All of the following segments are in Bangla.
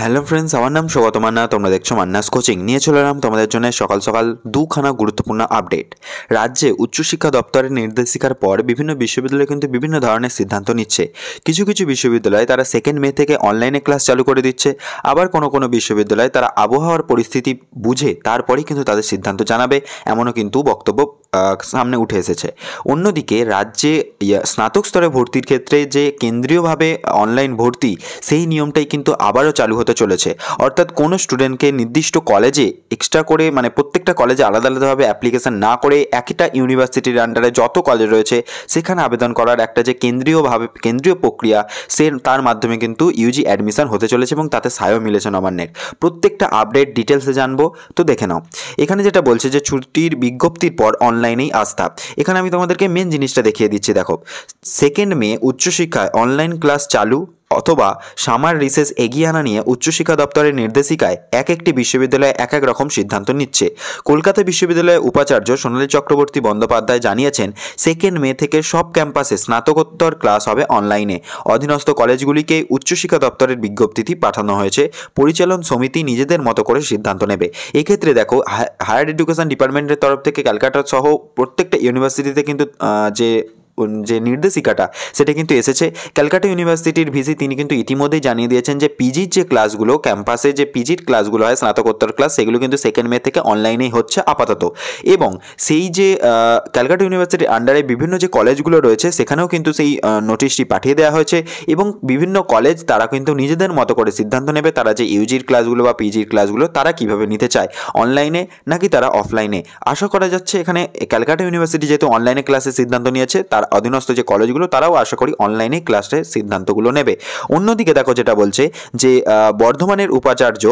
হ্যালো ফ্রেন্ডস আমার নাম স্বগত মান্না তোমরা দেখছো মান্নাস কোচিং নিয়ে চলে এলাম তোমাদের জন্য সকাল সকাল দুখানা গুরুত্বপূর্ণ আপডেট রাজ্যে উচ্চশিক্ষা দপ্তরের নির্দেশিকার পর বিভিন্ন বিশ্ববিদ্যালয় কিন্তু বিভিন্ন ধরনের সিদ্ধান্ত নিচ্ছে কিছু কিছু বিশ্ববিদ্যালয় তারা সেকেন্ড মে থেকে অনলাইনে ক্লাস চালু করে দিচ্ছে আবার কোনো কোনো বিশ্ববিদ্যালয়ে তারা আবহাওয়ার পরিস্থিতি বুঝে তারপরেই কিন্তু তাদের সিদ্ধান্ত জানাবে এমনও কিন্তু বক্তব্য সামনে উঠে এসেছে অন্যদিকে রাজ্যে স্নাতক স্তরে ভর্তির ক্ষেত্রে যে কেন্দ্রীয়ভাবে অনলাইন ভর্তি সেই নিয়মটাই কিন্তু আবারও চালু হতে চলেছে অর্থাৎ কোনো স্টুডেন্টকে নির্দিষ্ট কলেজে এক্সট্রা করে মানে প্রত্যেকটা কলেজে আলাদা আলাদাভাবে অ্যাপ্লিকেশান না করে একটা ইউনিভার্সিটির আন্ডারে যত কলেজ রয়েছে সেখানে আবেদন করার একটা যে কেন্দ্রীয়ভাবে কেন্দ্রীয় প্রক্রিয়া সে তার মাধ্যমে কিন্তু ইউজি অ্যাডমিশন হতে চলেছে এবং তাতে সায়ও মিলেছে নবান্নের প্রত্যেকটা আপডেট ডিটেলসে জানবো তো দেখে নাও এখানে যেটা বলছে যে ছুটির বিজ্ঞপ্তির পর অনলাইন অনলাইনেই আস্থা এখানে আমি তোমাদেরকে মেন জিনিসটা দেখিয়ে দিচ্ছি দেখো সেকেন্ড মে উচ্চশিক্ষায় অনলাইন ক্লাস চালু অথবা সামার রিসেস এগিয়ে আনা নিয়ে উচ্চশিক্ষা দপ্তরের নির্দেশিকায় এক একটি বিশ্ববিদ্যালয়ে এক এক রকম সিদ্ধান্ত নিচ্ছে কলকাতা বিশ্ববিদ্যালয়ের উপাচার্য সোনালী চক্রবর্তী বন্দ্যোপাধ্যায় জানিয়েছেন সেকেন্ড মে থেকে সব ক্যাম্পাসে স্নাতকোত্তর ক্লাস হবে অনলাইনে অধীনস্থ কলেজগুলিকে উচ্চশিক্ষা দপ্তরের বিজ্ঞপ্তিটি পাঠানো হয়েছে পরিচালন সমিতি নিজেদের মতো করে সিদ্ধান্ত নেবে এক্ষেত্রে দেখো হায়ার এডুকেশন ডিপার্টমেন্টের তরফ থেকে ক্যালকাটা সহ প্রত্যেকটা ইউনিভার্সিটিতে কিন্তু যে যে নির্দেশিকাটা সেটা কিন্তু এসেছে ক্যালকাটা ইউনিভার্সিটির ভিসি তিনি কিন্তু ইতিমধ্যেই জানিয়ে দিয়েছেন যে পিজির যে ক্লাসগুলো ক্যাম্পাসে যে পিজির ক্লাসগুলো হয় স্নাতকোত্তর ক্লাস সেগুলো কিন্তু সেকেন্ড মে থেকে অনলাইনেই হচ্ছে আপাতত এবং সেই যে ক্যালকাটা ইউনিভার্সিটির আন্ডারে বিভিন্ন যে কলেজগুলো রয়েছে সেখানেও কিন্তু সেই নোটিশটি পাঠিয়ে দেওয়া হয়েছে এবং বিভিন্ন কলেজ তারা কিন্তু নিজেদের মতো করে সিদ্ধান্ত নেবে তারা যে ইউজির ক্লাসগুলো বা পিজির ক্লাসগুলো তারা কিভাবে নিতে চায় অনলাইনে নাকি তারা অফলাইনে আশা করা যাচ্ছে এখানে ক্যালকাটা ইউনিভার্সিটি যেহেতু অনলাইনে ক্লাসের সিদ্ধান্ত নিয়েছে তারা অধীনস্থ যে কলেজগুলো তারাও আশা করি অনলাইনে ক্লাসের সিদ্ধান্তগুলো নেবে অন্যদিকে দেখো যেটা বলছে যে বর্ধমানের উপাচার্য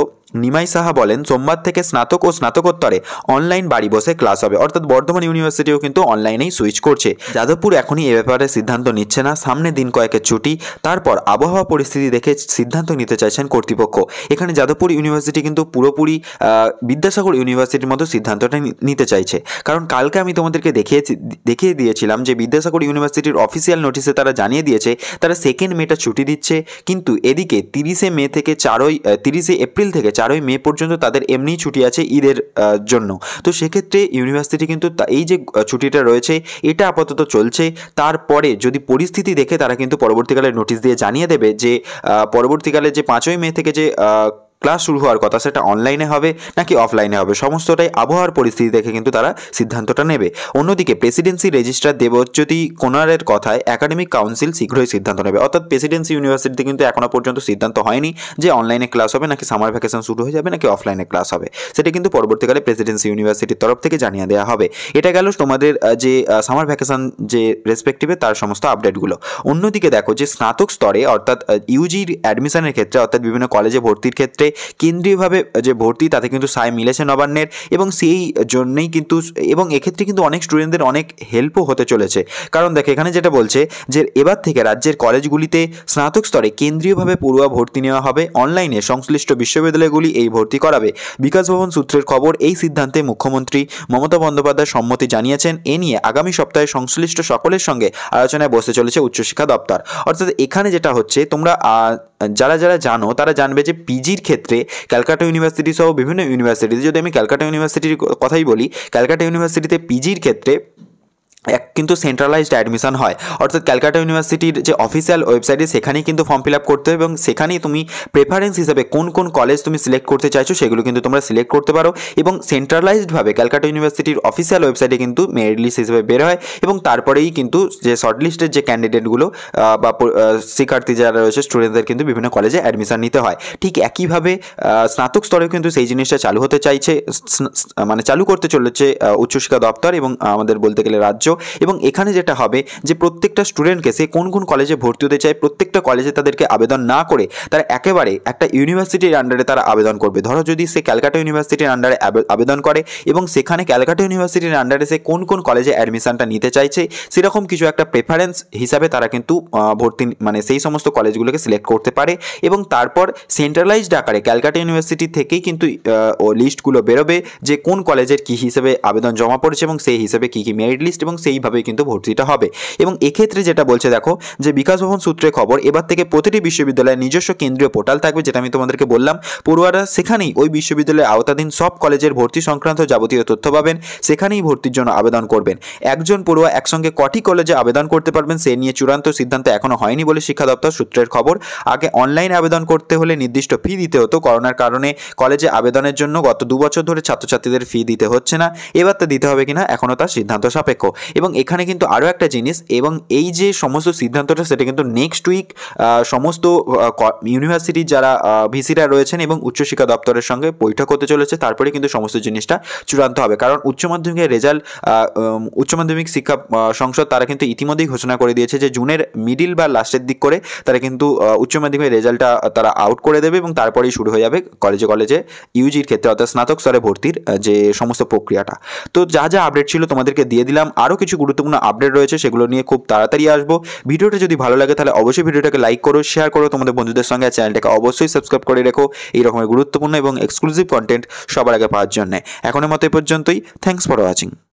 নিমাই সাহা বলেন সোমবার থেকে স্নাতক ও স্নাতকোত্তরে অনলাইন বাড়ি বসে ক্লাস হবে অর্থাৎ বর্ধমান ইউনিভার্সিটিও কিন্তু অনলাইনেই সুইচ করছে যাদবপুর এখনই এ ব্যাপারে সিদ্ধান্ত নিচ্ছে না সামনে দিন কয়েকের ছুটি তারপর আবহাওয়া পরিস্থিতি দেখে সিদ্ধান্ত নিতে চাইছেন কর্তৃপক্ষ এখানে যাদবপুর ইউনিভার্সিটি কিন্তু পুরোপুরি বিদ্যাসাগর ইউনিভার্সিটির মতো সিদ্ধান্তটা নিতে চাইছে কারণ কালকে আমি তোমাদেরকে দেখিয়ে দেখিয়ে দিয়েছিলাম যে বিদ্যাসাগর ইউনিভার্সিটির অফিসিয়াল নোটিশে তারা জানিয়ে দিয়েছে তারা সেকেন্ড মেটা ছুটি দিচ্ছে কিন্তু এদিকে তিরিশে মে থেকে চারই তিরিশে এপ্রিল থেকে চারই মে পর্যন্ত তাদের এমনি ছুটি আছে ঈদের জন্য তো সেক্ষেত্রে ইউনিভার্সিটি কিন্তু এই যে ছুটিটা রয়েছে এটা আপাতত চলছে তারপরে যদি পরিস্থিতি দেখে তারা কিন্তু পরবর্তীকালে নোটিশ দিয়ে জানিয়ে দেবে যে পরবর্তীকালে যে পাঁচই মে থেকে যে ক্লাস শুরু হওয়ার কথা সেটা অনলাইনে হবে নাকি অফলাইনে হবে সমস্তটাই আবহাওয়ার পরিস্থিতি দেখে কিন্তু তারা সিদ্ধান্তটা নেবে অন্যদিকে প্রেসিডেন্সি রেজিস্ট্রার দেবজ্যোতি কোনারের কথায় একাডেমিক কাউন্সিল শীঘ্রই সিদ্ধান্ত নেবে অর্থাৎ প্রেসিডেন্সি ইউনিভার্সিটিতে কিন্তু এখনও পর্যন্ত সিদ্ধান্ত হয়নি যে অনলাইনে ক্লাস হবে নাকি সামার ভ্যাকেশন শুরু হয়ে যাবে নাকি অফলাইনে ক্লাস হবে সেটা কিন্তু পরবর্তীকালে প্রেসিডেন্সি ইউনিভার্সিটির তরফ থেকে জানিয়ে দেওয়া হবে এটা গেল তোমাদের যে সামার ভ্যাকেশন যে রেসপেক্টিভে তার সমস্ত আপডেটগুলো অন্যদিকে দেখো যে স্নাতক স্তরে অর্থাৎ ইউজির অ্যাডমিশনের ক্ষেত্রে অর্থাৎ বিভিন্ন কলেজে ভর্তির ক্ষেত্রে কেন্দ্রীয়ভাবে যে ভর্তি তাতে কিন্তু সায় মিলেছে নবান্নের এবং সেই জন্যেই কিন্তু এবং এক্ষেত্রে কিন্তু অনেক স্টুডেন্টদের অনেক হেল্পও হতে চলেছে কারণ দেখ এখানে যেটা বলছে যে এবার থেকে রাজ্যের কলেজগুলিতে স্নাতক স্তরে কেন্দ্রীয়ভাবে পড়ুয়া ভর্তি নেওয়া হবে অনলাইনে সংশ্লিষ্ট বিশ্ববিদ্যালয়গুলি এই ভর্তি করাবে বিকাশ ভবন সূত্রের খবর এই সিদ্ধান্তে মুখ্যমন্ত্রী মমতা বন্দ্যোপাধ্যায় সম্মতি জানিয়েছেন এ নিয়ে আগামী সপ্তাহে সংশ্লিষ্ট সকলের সঙ্গে আলোচনায় বসতে চলেছে উচ্চশিক্ষা দপ্তর অর্থাৎ এখানে যেটা হচ্ছে তোমরা যারা যারা জানো তারা জানবে যে পিজির ক্ষেত্রে ক্ষেত্রে ক্যালকাটা ইউনিভার্সিটি সহ বিভিন্ন ইউনিভার্সিটিতে যদি আমি ক্যালকাটা ইউনিভার্সিটির কথাই বলি ক্যালকাটা ইউনিভার্সিটিতে পিজির ক্ষেত্রে এক কিন্তু সেন্ট্রালাইজড অ্যাডমিশন হয় অর্থাৎ ক্যালকাটা ইউনিভার্সিটির যে অফিসিয়াল ওয়েবসাইটে সেখানেই কিন্তু ফর্ম ফিল আপ করতে হবে এবং সেখানেই তুমি প্রেফারেন্স হিসাবে কোন কোন কলেজ তুমি সিলেক্ট করতে চাইছো সেগুলো কিন্তু তোমরা সিলেক্ট করতে পারো এবং সেন্ট্রালাইজডভাবে ক্যালকাটা ইউনিভার্সিটির অফিসিয়াল ওয়েবসাইটে কিন্তু মেরিট লিস্ট হিসেবে বের হয় এবং তারপরেই কিন্তু যে শর্টলিস্টের যে ক্যান্ডিডেটগুলো বা শিক্ষার্থী যারা রয়েছে স্টুডেন্টদের কিন্তু বিভিন্ন কলেজে অ্যাডমিশন নিতে হয় ঠিক একইভাবে স্নাতক স্তরেও কিন্তু সেই জিনিসটা চালু হতে চাইছে মানে চালু করতে চলেছে উচ্চশিক্ষা দপ্তর এবং আমাদের বলতে গেলে রাজ্য এবং এখানে যেটা হবে যে প্রত্যেকটা স্টুডেন্টকে সে কোন কোন কলেজে ভর্তি হতে চায় প্রত্যেকটা কলেজে তাদেরকে আবেদন না করে তারা একেবারে একটা ইউনিভার্সিটির আন্ডারে তারা আবেদন করবে ধরো যদি সে ক্যালকাটা ইউনিভার্সিটির আন্ডারে আবেদন করে এবং সেখানে ক্যালকাটা ইউনিভার্সিটির আন্ডারে সে কোন কোন কলেজে অ্যাডমিশানটা নিতে চাইছে সেরকম কিছু একটা প্রেফারেন্স হিসাবে তারা কিন্তু ভর্তি মানে সেই সমস্ত কলেজগুলোকে সিলেক্ট করতে পারে এবং তারপর সেন্ট্রালাইজড আকারে ক্যালকাটা ইউনিভার্সিটি থেকেই কিন্তু ও লিস্টগুলো বেরোবে যে কোন কলেজের কী হিসেবে আবেদন জমা পড়েছে এবং সেই হিসেবে কী কী মেরিট লিস্ট এবং সেইভাবে কিন্তু ভর্তিটা হবে এবং এক্ষেত্রে যেটা বলছে দেখো যে বিকাশ ভবন সূত্রে খবর এবার থেকে প্রতিটি বিশ্ববিদ্যালয়ের নিজস্ব কেন্দ্রীয় পোর্টাল থাকবে যেটা আমি তোমাদেরকে বললাম পড়ুয়ারা সেখানেই ওই বিশ্ববিদ্যালয়ের আওতাধীন সব কলেজের ভর্তি সংক্রান্ত যাবতীয় তথ্য পাবেন সেখানেই ভর্তির জন্য আবেদন করবেন একজন পড়ুয়া একসঙ্গে কটি কলেজে আবেদন করতে পারবেন সে নিয়ে চূড়ান্ত সিদ্ধান্ত এখনও হয়নি বলে শিক্ষা দপ্তর সূত্রের খবর আগে অনলাইন আবেদন করতে হলে নির্দিষ্ট ফি দিতে হতো করোনার কারণে কলেজে আবেদনের জন্য গত দু বছর ধরে ছাত্রছাত্রীদের ফি দিতে হচ্ছে না এবার তা দিতে হবে কিনা এখনও তার সিদ্ধান্ত সাপেক্ষ এবং এখানে কিন্তু আরও একটা জিনিস এবং এই যে সমস্ত সিদ্ধান্তটা সেটা কিন্তু নেক্সট উইক সমস্ত ইউনিভার্সিটির যারা ভিসিরা রয়েছেন এবং উচ্চশিক্ষা দপ্তরের সঙ্গে বৈঠক হতে চলেছে তারপরে কিন্তু সমস্ত জিনিসটা চূড়ান্ত হবে কারণ উচ্চ মাধ্যমিকের রেজাল্ট উচ্চ মাধ্যমিক শিক্ষা সংসদ তারা কিন্তু ইতিমধ্যেই ঘোষণা করে দিয়েছে যে জুনের মিডিল বা লাস্টের দিক করে তারা কিন্তু উচ্চ মাধ্যমিকের রেজাল্টটা তারা আউট করে দেবে এবং তারপরেই শুরু হয়ে যাবে কলেজে কলেজে ইউজির ক্ষেত্রে অর্থাৎ স্নাতক স্তরে ভর্তির যে সমস্ত প্রক্রিয়াটা তো যা যা আপডেট ছিল তোমাদেরকে দিয়ে দিলাম আরও কিছু গুরুত্বপূর্ণ আপডেট রয়েছে সেগুলো নিয়ে খুব তাড়াতাড়ি আসবো ভিডিওটা যদি ভালো লাগে তাহলে অবশ্যই ভিডিওটাকে লাইক করো শেয়ার করো তোমাদের বন্ধুদের সঙ্গে চ্যানেলটাকে অবশ্যই সাবস্ক্রাইব করে রেখো এই রকমের গুরুত্বপূর্ণ এবং এক্সক্লুসিভ কন্টেন্ট সবার আগে পাওয়ার জন্য এখনের মতো এই পর্যন্তই থ্যাংকস ফর ওয়াচিং